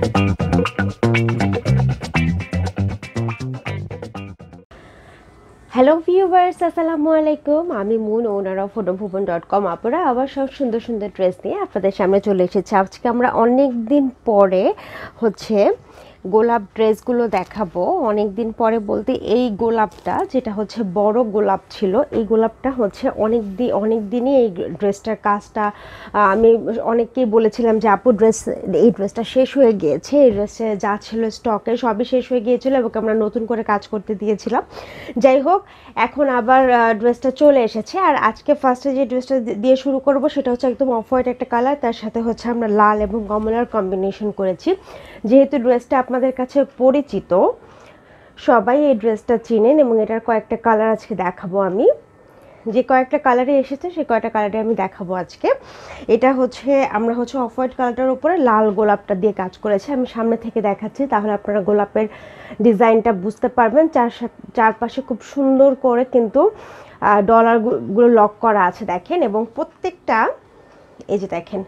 hello viewers আসসালামু আলাইকুম আমি Moon owner of Bhuban dot com আপনারা আবার সব সুন্দর সুন্দর ড্রেস নিয়ে আপনাদের সামনে চলে এসেছি আজকে আমরা অনেক দিন পরে হচ্ছে গোলাপ ড্রেসগুলো দেখাবো অনেক দিন পরে বলতে এই গোলাপটা যেটা হচ্ছে বড় গোলাপ ছিল এই গোলাপটা হচ্ছে অনেক দিন অনেক দিনই এই ড্রেসটার কাজটা আমি অনেককেই বলেছিলাম যে আপু ড্রেস এই ড্রেসটা শেষ হয়ে গিয়েছে এই ড্রেসে যা ছিল স্টকে সবই শেষ হয়ে গিয়েছিলো এবং আমরা নতুন করে কাজ করতে দিয়েছিলাম যাই হোক এখন আবার ড্রেসটা চলে এসেছে আর আজকে ফার্স্টে যে ড্রেসটা দিয়ে শুরু করব সেটা হচ্ছে একদম অফ হোয়াইট একটা কালার তার সাথে হচ্ছে আমরা লাল এবং কমলার কম্বিনেশন করেছি যেহেতু ড্রেসটা আপনাদের কাছে পরিচিত সবাই এই ড্রেসটা চিনেন এবং এটার কয়েকটা কালার আজকে দেখাবো আমি যে কয়েকটা কালারে এসেছে সেই কয়েকটা কালারে আমি দেখাবো আজকে এটা হচ্ছে আমরা হচ্ছে অফ হোয়াইট কালারটার উপরে লাল গোলাপটা দিয়ে কাজ করেছি আমি সামনে থেকে দেখাচ্ছি তাহলে আপনারা গোলাপের ডিজাইনটা বুঝতে পারবেন চার চারপাশে খুব সুন্দর করে কিন্তু ডলারগুলো লক করা আছে দেখেন এবং প্রত্যেকটা এই যে দেখেন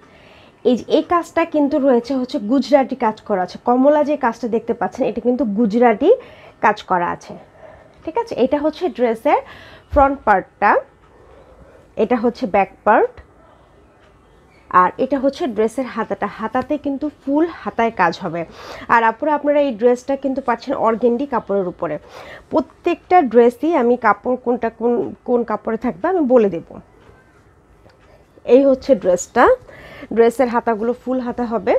এই যে এই কাজটা কিন্তু রয়েছে হচ্ছে গুজরাটি কাজ করা আছে কমলা যে কাজটা দেখতে পাচ্ছেন এটা কিন্তু গুজরাটি কাজ করা আছে ঠিক আছে এটা হচ্ছে ড্রেসের ফ্রন্ট পার্টটা এটা হচ্ছে ব্যাক পার্ট আর এটা হচ্ছে ড্রেসের হাতাটা হাতাতে কিন্তু ফুল হাতায় কাজ হবে আর আপুরা আপনারা এই ড্রেসটা কিন্তু পাচ্ছেন অর্গেন্ডি কাপড়ের উপরে প্রত্যেকটা ড্রেসই আমি কাপড় কোনটা কোন কোন কাপড়ে থাকবে আমি বলে দেব এই হচ্ছে ড্রেসটা ড্রেসের হাতাগুলো ফুল হাতা হবে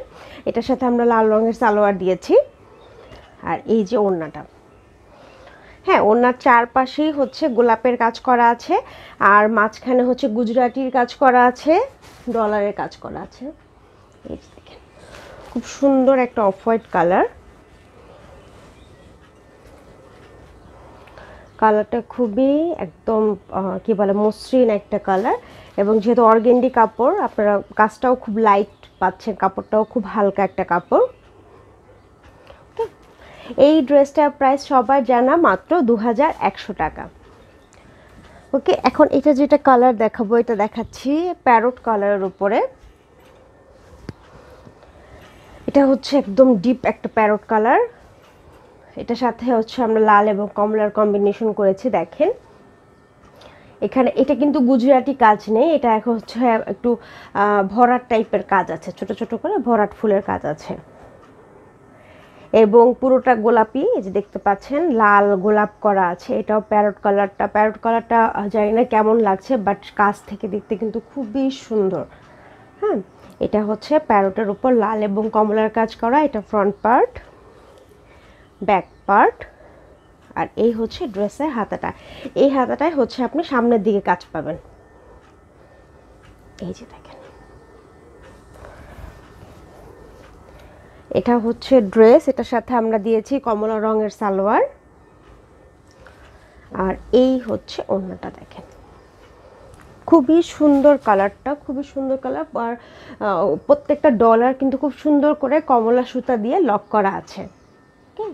এটার সাথে আমরা লাল রঙের সালোয়ার দিয়েছি আর এই যে ওড়নাটা হ্যাঁ ওনার চারপাশেই হচ্ছে গোলাপের কাজ করা আছে আর মাঝখানে হচ্ছে গুজরাটির কাজ করা আছে ডলারের কাজ করা আছে এই দেখেন খুব সুন্দর একটা অফ হোয়াইট কালার কালারটা খুবই একদম কি বলে মসৃণ একটা কালার এবং যেহেতু অর্গেন্ডি কাপড় আপনারা কাজটাও খুব লাইট পাচ্ছেন কাপড়টাও খুব হালকা একটা কাপড় এই ড্রেসটার প্রাইস সবার জানা মাত্র দু টাকা ওকে এখন এটা যেটা কালার দেখাবো এটা দেখাচ্ছি প্যারোট কালারের উপরে এটা হচ্ছে একদম ডিপ একটা প্যারোট কালার এটা সাথে হচ্ছে আমরা লাল এবং কমলার কম্বিনেশন করেছি দেখেন এখানে এটা কিন্তু গুজরাটি কাজ নেই এটা এখন হচ্ছে একটু ভরাট টাইপের কাজ আছে ছোট ছোট করে ভরাট ফুলের কাজ আছে এবং পুরোটা গোলাপি এই যে দেখতে পাচ্ছেন লাল গোলাপ করা আছে এটাও প্যারট কালারটা প্যারট কালারটা জানি না কেমন লাগছে বাট কাজ থেকে দেখতে কিন্তু খুবই সুন্দর হ্যাঁ এটা হচ্ছে প্যারোটের উপর লাল এবং কমলার কাজ করা এটা ফ্রন্ট পার্ট ব্যাক পার্ট আর এই হচ্ছে ড্রেসের হাতাটা এই হাতাটাই হচ্ছে আপনি সামনের দিকে কাজ পাবেন এই যে দেখেন এটা হচ্ছে ড্রেস এটার সাথে আমরা দিয়েছি কমলা রঙের সালোয়ার আর এই হচ্ছে অন্যটা দেখেন খুবই সুন্দর কালারটা খুবই সুন্দর কালার আর প্রত্যেকটা ডলার কিন্তু খুব সুন্দর করে কমলা সুতা দিয়ে লক করা আছে হ্যাঁ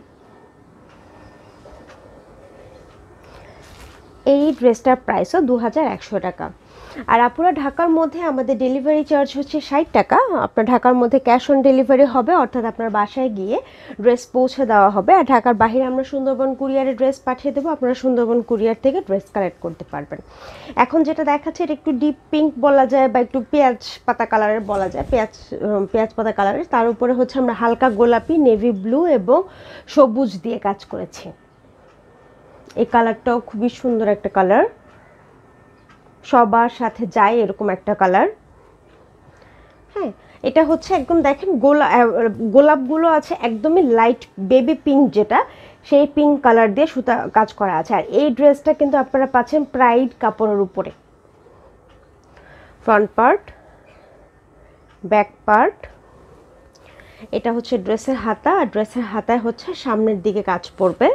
এই ড্রেসটার প্রাইসও দু হাজার একশো টাকা আর আপুরা ঢাকার মধ্যে আমাদের ডেলিভারি চার্জ হচ্ছে ষাট টাকা আপনার ঢাকার মধ্যে ক্যাশ অন ডেলিভারি হবে অর্থাৎ আপনার বাসায় গিয়ে ড্রেস পৌঁছে দেওয়া হবে আর ঢাকার বাহিরে আমরা সুন্দরবন কুরিয়ারে ড্রেস পাঠিয়ে দেবো আপনারা সুন্দরবন কুরিয়ার থেকে ড্রেস কালেক্ট করতে পারবেন এখন যেটা দেখাচ্ছে এটা একটু ডিপ পিঙ্ক বলা যায় বা একটু পেঁয়াজ পাতা কালারের বলা যায় পেঁয়াজ পেঁয়াজ পাতা কালারের তার উপরে হচ্ছে আমরা হালকা গোলাপি নেভি ব্লু এবং সবুজ দিয়ে কাজ করেছি এই কালারটাও খুবই সুন্দর একটা কালার সবার সাথে যায় এরকম একটা কালার হ্যাঁ এটা হচ্ছে একদম দেখেন গোলা গোলাপগুলো আছে একদমই লাইট বেবি পিঙ্ক যেটা সেই পিঙ্ক কালার দিয়ে সুতা কাজ করা আছে আর এই ড্রেসটা কিন্তু আপনারা পাচ্ছেন প্রাইড কাপড়ের উপরে ফ্রন্ট পার্ট ব্যাক পার্ট এটা হচ্ছে ড্রেসের হাতা আর ড্রেসের হাতায় হচ্ছে সামনের দিকে কাজ পড়বে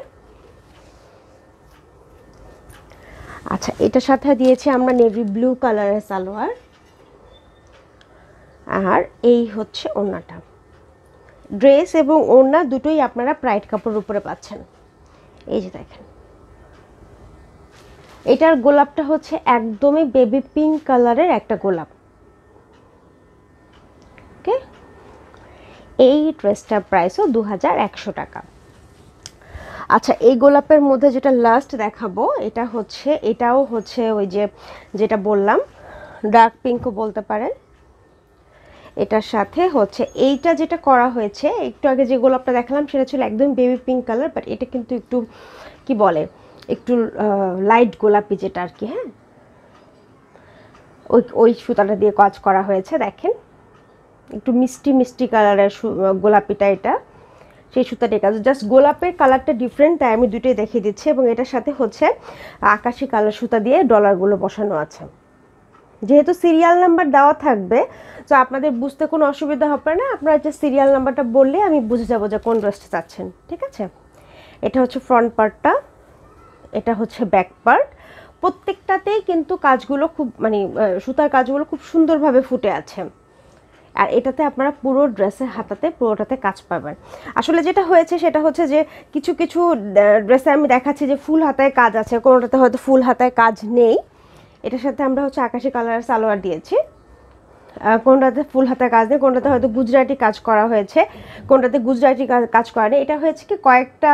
আচ্ছা এটা সাথে দিয়েছি আমরা নেভি ব্লু কালারের সালোয়ার আর এই হচ্ছে ওড়নাটা ড্রেস এবং ওড়না দুটোই আপনারা প্রাইট কাপড়ের উপরে পাচ্ছেন এই যে দেখেন এটার গোলাপটা হচ্ছে একদমই বেবি পিঙ্ক কালারের একটা গোলাপ ওকে এই ড্রেসটার প্রাইসও দু টাকা আচ্ছা এই গোলাপের মধ্যে যেটা লাস্ট দেখাবো এটা হচ্ছে এটাও হচ্ছে ওই যে যেটা বললাম ডার্ক পিঙ্কও বলতে পারেন এটার সাথে হচ্ছে এইটা যেটা করা হয়েছে একটু আগে যে গোলাপটা দেখালাম সেটা ছিল একদম বেবি পিঙ্ক কালার বাট এটা কিন্তু একটু কি বলে একটু লাইট গোলাপি যেটা আর কি হ্যাঁ ওই ওই সুতাটা দিয়ে কাজ করা হয়েছে দেখেন একটু মিষ্টি মিষ্টি কালারের গোলাপিটা এটা সেই সুতাটি কাজ জাস্ট গোলাপের কালারটা ডিফারেন্ট তাই আমি দুটোই দেখিয়ে দিচ্ছি এবং এটার সাথে হচ্ছে আকাশি কালার সুতা দিয়ে ডলারগুলো বসানো আছে যেহেতু সিরিয়াল নাম্বার দেওয়া থাকবে তো আপনাদের বুঝতে কোনো অসুবিধা হবে না আপনারা যে সিরিয়াল নাম্বারটা বললে আমি বুঝে যাবো যে কোন ড্রেসটা চাচ্ছেন ঠিক আছে এটা হচ্ছে ফ্রন্ট পার্টটা এটা হচ্ছে ব্যাক পার্ট প্রত্যেকটাতেই কিন্তু কাজগুলো খুব মানে সুতার কাজগুলো খুব সুন্দরভাবে ফুটে আছে আর এটাতে আপনারা পুরো ড্রেসের হাতাতে পুরোটাতে কাজ পাবেন আসলে যেটা হয়েছে সেটা হচ্ছে যে কিছু কিছু ড্রেসে আমি দেখাচ্ছি যে ফুল হাতায় কাজ আছে কোনোটাতে হয়তো ফুল হাতায় কাজ নেই এটার সাথে আমরা হচ্ছে আকাশি কালার সালোয়ার দিয়েছি কোনটাতে ফুল হাতা কাজ নেই কোনটাতে হয়তো গুজরাটি কাজ করা হয়েছে কোনটাতে গুজরাটি কাজ করা নেই এটা হয়েছে কি কয়েকটা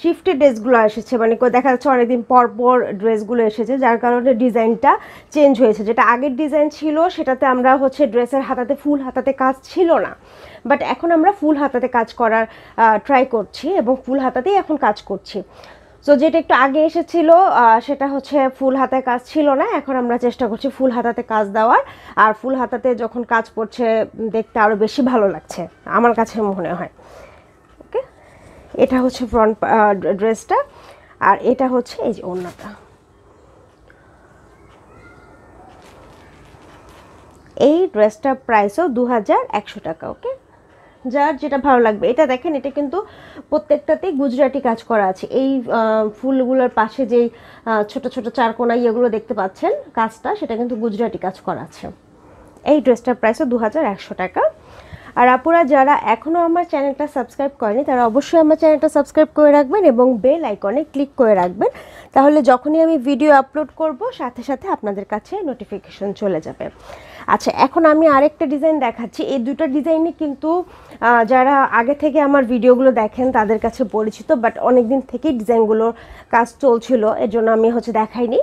শিফটে ড্রেসগুলো এসেছে মানে দেখা যাচ্ছে অনেকদিন পর পর ড্রেসগুলো এসেছে যার কারণে ডিজাইনটা চেঞ্জ হয়েছে যেটা আগের ডিজাইন ছিল সেটাতে আমরা হচ্ছে ড্রেসের হাতাতে ফুল হাতাতে কাজ ছিল না বাট এখন আমরা ফুল হাতাতে কাজ করার ট্রাই করছি এবং ফুল হাতাতেই এখন কাজ করছি সো যেটা একটু আগে এসেছিল সেটা হচ্ছে ফুল হাতে কাজ ছিল না এখন আমরা চেষ্টা করছি ফুল হাতাতে কাজ দেওয়ার আর ফুল হাতাতে যখন কাজ করছে দেখতে আরও বেশি ভালো লাগছে আমার কাছে মনে হয় ওকে এটা হচ্ছে ফ্রন্ট ড্রেসটা আর এটা হচ্ছে এই যে অন্যটা এই ড্রেসটার প্রাইসও দু টাকা ওকে যার যেটা ভালো লাগবে এটা দেখেন এটা কিন্তু প্রত্যেকটাতেই গুজরাটি কাজ করা আছে এই ফুলগুলোর পাশে যেই ছোট ছোট চারকোনা ইয়েগুলো দেখতে পাচ্ছেন কাজটা সেটা কিন্তু গুজরাটি কাজ করা আছে এই ড্রেসটার প্রাইসও দু টাকা আর আপুরা যারা এখনও আমার চ্যানেলটা সাবস্ক্রাইব করেনি তারা অবশ্যই আমার চ্যানেলটা সাবস্ক্রাইব করে রাখবেন এবং বেল আইকনে ক্লিক করে রাখবেন তাহলে যখনই আমি ভিডিও আপলোড করব সাথে সাথে আপনাদের কাছে নোটিফিকেশন চলে যাবে আচ্ছা এখন আমি আরেকটা ডিজাইন দেখাচ্ছি এই দুটো ডিজাইনে কিন্তু যারা আগে থেকে আমার ভিডিওগুলো দেখেন তাদের কাছে পরিচিত বাট অনেক দিন থেকেই ডিজাইনগুলোর কাজ চলছিল জন্য আমি হচ্ছে দেখাইনি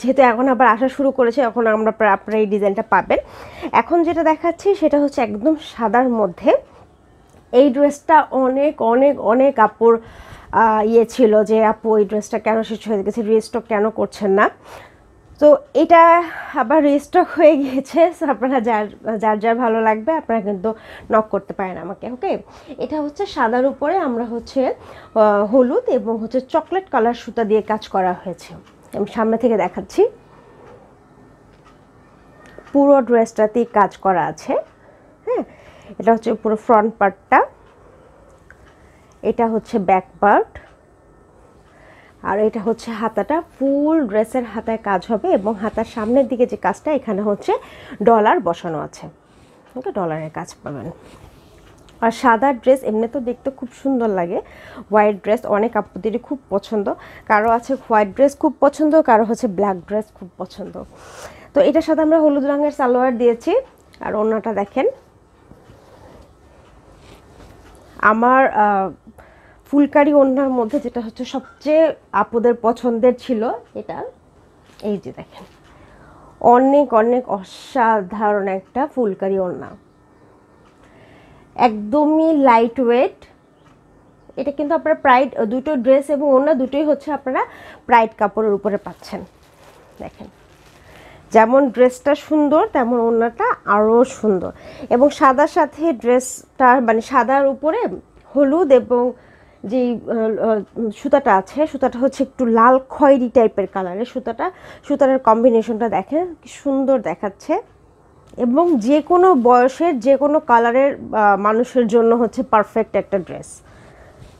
যেহেতু এখন আবার আসা শুরু করেছে এখন আমরা আপনারা এই ডিজাইনটা পাবেন এখন যেটা দেখাচ্ছি সেটা হচ্ছে একদম সাদার মধ্যে এই ড্রেসটা অনেক অনেক অনেক আপুর ইয়ে ছিল যে আপু এই ড্রেসটা কেন শেষ হয়ে গেছে রিস্টক কেন করছেন না তো এটা আবার রিস্টক হয়ে গিয়েছে আপনারা যার যার যার ভালো লাগবে আপনারা কিন্তু নক করতে পারেন আমাকে ওকে এটা হচ্ছে সাদার উপরে আমরা হচ্ছে হলুদ এবং হচ্ছে চকলেট কালার সুতা দিয়ে কাজ করা হয়েছে আমি সামনে থেকে দেখাচ্ছি পুরো ড্রেসটাতেই কাজ করা আছে হ্যাঁ এটা হচ্ছে পুরো ফ্রন্ট পার্টটা এটা হচ্ছে ব্যাক পার্ট আর এটা হচ্ছে হাতাটা ফুল ড্রেসের হাতায় কাজ হবে এবং হাতার সামনের দিকে যে কাজটা এখানে হচ্ছে ডলার বসানো আছে ওকে ডলারের কাজ পাবেন আর সাদা ড্রেস এমনি তো দেখতে খুব সুন্দর লাগে হোয়াইট ড্রেস অনেক আপুদেরই খুব পছন্দ কারো আছে হোয়াইট ড্রেস খুব পছন্দ কারো হচ্ছে ব্ল্যাক ড্রেস খুব পছন্দ তো এটার সাথে আমরা হলুদ রঙের সালোয়ার দিয়েছি আর অন্যটা দেখেন আমার ফুলকারি অন্যার মধ্যে যেটা হচ্ছে সবচেয়ে আপদের পছন্দের ছিল এটা এই যে দেখেন অনেক অনেক অসাধারণ একটা ফুলকারি ওড়না একদমই লাইট ওয়েট এটা কিন্তু আপনারা প্রাইড দুটো ড্রেস এবং অন্য দুটোই হচ্ছে আপনারা প্রাইড কাপড়ের উপরে পাচ্ছেন দেখেন যেমন ড্রেসটা সুন্দর তেমন ওড়নাটা আরও সুন্দর এবং সাদার সাথে ড্রেসটা মানে সাদার উপরে হলুদ এবং যে সুতাটা আছে সুতাটা হচ্ছে একটু লাল খয়েরি টাইপের কালারের সুতাটা সুতারের কম্বিনেশনটা দেখেন কি সুন্দর দেখাচ্ছে এবং যে কোনো বয়সের যে কোনো কালারের মানুষের জন্য হচ্ছে পারফেক্ট একটা ড্রেস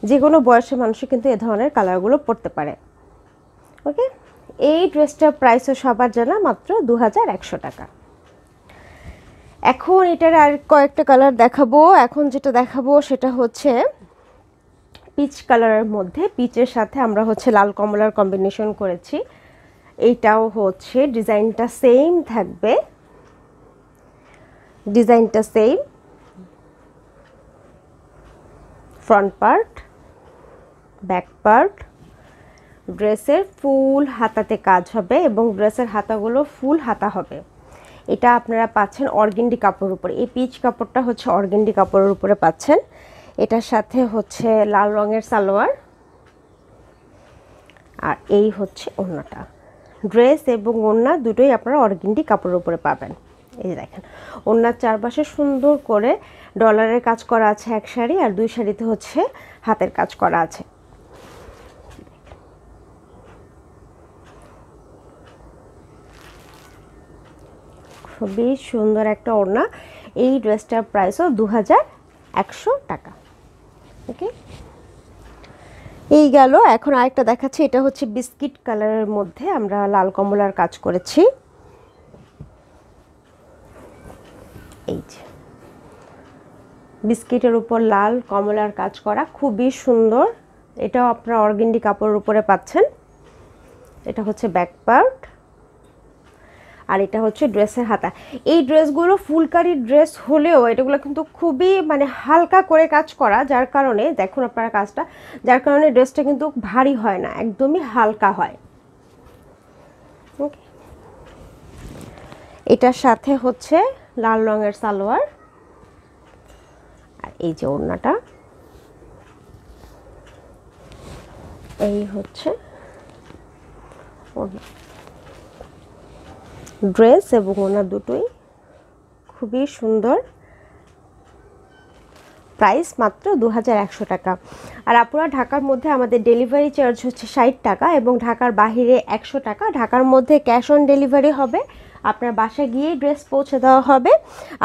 যে কোনো বয়সের মানুষই কিন্তু এ ধরনের কালারগুলো পরতে পারে ওকে এই ড্রেসটার প্রাইসও সবার জানা মাত্র দু টাকা এখন এটার আর কয়েকটা কালার দেখাবো এখন যেটা দেখাবো সেটা হচ্ছে পিচ কালারের মধ্যে পিচের সাথে আমরা হচ্ছে লাল কমলার কম্বিনেশন করেছি এইটাও হচ্ছে ডিজাইনটা সেম থাকবে ডিজাইনটা same front part back part ড্রেসের ফুল হাতাতে কাজ হবে এবং ড্রেসের হাতাগুলো ফুল হাতা হবে এটা আপনারা পাচ্ছেন অর্গেন্ডি কাপড়ের উপরে এই পিচ কাপড়টা হচ্ছে অর্গেন্ডি কাপড়ের উপরে পাচ্ছেন এটার সাথে হচ্ছে লাল রঙের সালোয়ার আর এই হচ্ছে ওড়নাটা ড্রেস এবং ওড়না দুটোই আপনারা অর্গেন্ডি কাপড়ের উপরে পাবেন এই যে দেখেন ওনার চারপাশে সুন্দর করে ডলারের কাজ করা আছে এক শাড়ি আর দুই শাড়িতে হচ্ছে হাতের কাজ করা আছে খুবই সুন্দর একটা ওড়না এই ড্রেসটার প্রাইসও দু টাকা ওকে এই গেল এখন আরেকটা দেখাচ্ছি এটা হচ্ছে বিস্কিট কালারের মধ্যে আমরা লাল কমলার কাজ করেছি এইচ বিস্কিটের উপর লাল কমলার কাজ করা খুবই সুন্দর এটাও আপনারা অর্গেন্ডি কাপড়ের উপরে পাচ্ছেন এটা হচ্ছে ব্যাক পার্ট আর এটা হচ্ছে ড্রেসের হাতা এই ড্রেসগুলো ফুলকারির ড্রেস হলেও এটাগুলো কিন্তু খুবই মানে হালকা করে কাজ করা যার কারণে দেখুন আপনারা কাজটা যার কারণে ড্রেসটা কিন্তু ভারী হয় না একদমই হালকা হয় ওকে এটার সাথে হচ্ছে লাল রঙের সালোয়ার আর এই যে ওড়নাটা এই হচ্ছে ড্রেস এবং ওনা দুটোই খুবই সুন্দর প্রাইস মাত্র দু টাকা আর আপুরা ঢাকার মধ্যে আমাদের ডেলিভারি চার্জ হচ্ছে ষাট টাকা এবং ঢাকার বাহিরে একশো টাকা ঢাকার মধ্যে ক্যাশ অন ডেলিভারি হবে আপনার বাসায় গিয়েই ড্রেস পৌঁছে দেওয়া হবে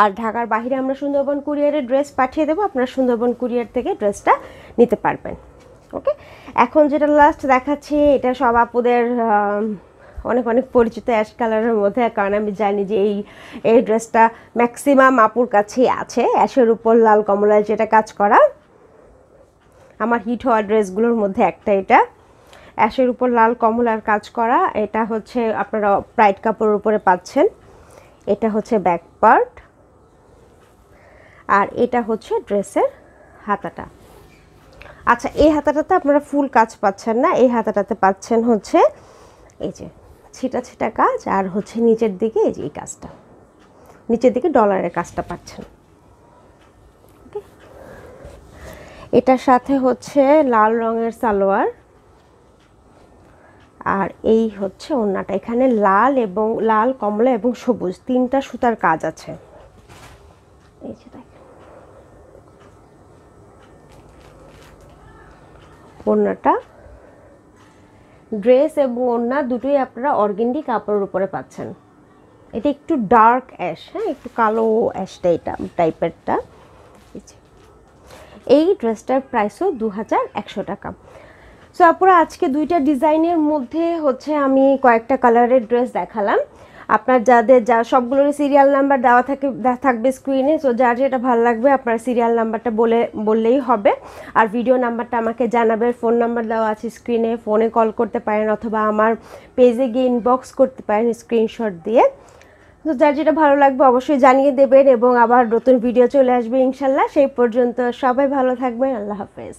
আর ঢাকার বাহিরে আমরা সুন্দরবন কুরিয়ারে ড্রেস পাঠিয়ে দেবো আপনার সুন্দরবন কুরিয়ার থেকে ড্রেসটা নিতে পারবেন ওকে এখন যেটা লাস্ট দেখাচ্ছি এটা সব আপুদের অনেক অনেক পরিচিত অ্যাশ কালারের মধ্যে কারণ আমি জানি যে এই এই ড্রেসটা ম্যাক্সিমাম আপুর কাছেই আছে অ্যাশের উপর লাল কমলায় যেটা কাজ করা আমার হিট হওয়া ড্রেসগুলোর মধ্যে একটা এটা অ্যাশের উপর লাল কমলার কাজ করা এটা হচ্ছে আপনারা ব্রাইট কাপড়ের উপরে পাচ্ছেন এটা হচ্ছে ব্যাক পার্ট আর এটা হচ্ছে ড্রেসের হাতাটা আচ্ছা এই হাতাটাতে আপনারা ফুল কাজ পাচ্ছেন না এই হাতাটাতে পাচ্ছেন হচ্ছে এই যে ছিটা ছিটা কাজ আর হচ্ছে নিচের দিকে এই যে এই কাজটা নিচের দিকে ডলারের কাজটা পাচ্ছেন এটার সাথে হচ্ছে লাল রঙের সালোয়ার আর এই হচ্ছে ওড়নাটা এখানে লাল এবং লাল কমলা এবং সবুজ তিনটা সুতার কাজ আছে ওনাটা ওড়নাটা ড্রেস এবং ওড়না দুটোই আপনারা অর্গেন্ডি কাপড়ের উপরে পাচ্ছেন এটা একটু ডার্ক অ্যাশ হ্যাঁ একটু কালো অ্যাশটা এটা টাইপেরটা এই ড্রেসটার প্রাইসও দু টাকা সো আপুরা আজকে দুইটা ডিজাইনের মধ্যে হচ্ছে আমি কয়েকটা কালারের ড্রেস দেখালাম আপনার যাদের যা সবগুলোর সিরিয়াল নাম্বার দেওয়া থাকে থাকবে স্ক্রিনে সো যার যেটা ভালো লাগবে আপনার সিরিয়াল নাম্বারটা বলে বললেই হবে আর ভিডিও নাম্বারটা আমাকে জানাবে ফোন নাম্বার দেওয়া আছে স্ক্রিনে ফোনে কল করতে পারেন অথবা আমার পেজে গিয়ে ইনবক্স করতে পারেন স্ক্রিনশট দিয়ে তো যার যেটা ভালো লাগবে অবশ্যই জানিয়ে দেবেন এবং আবার নতুন ভিডিও চলে আসবে ইনশাল্লাহ সেই পর্যন্ত সবাই ভালো থাকবেন আল্লাহ হাফেজ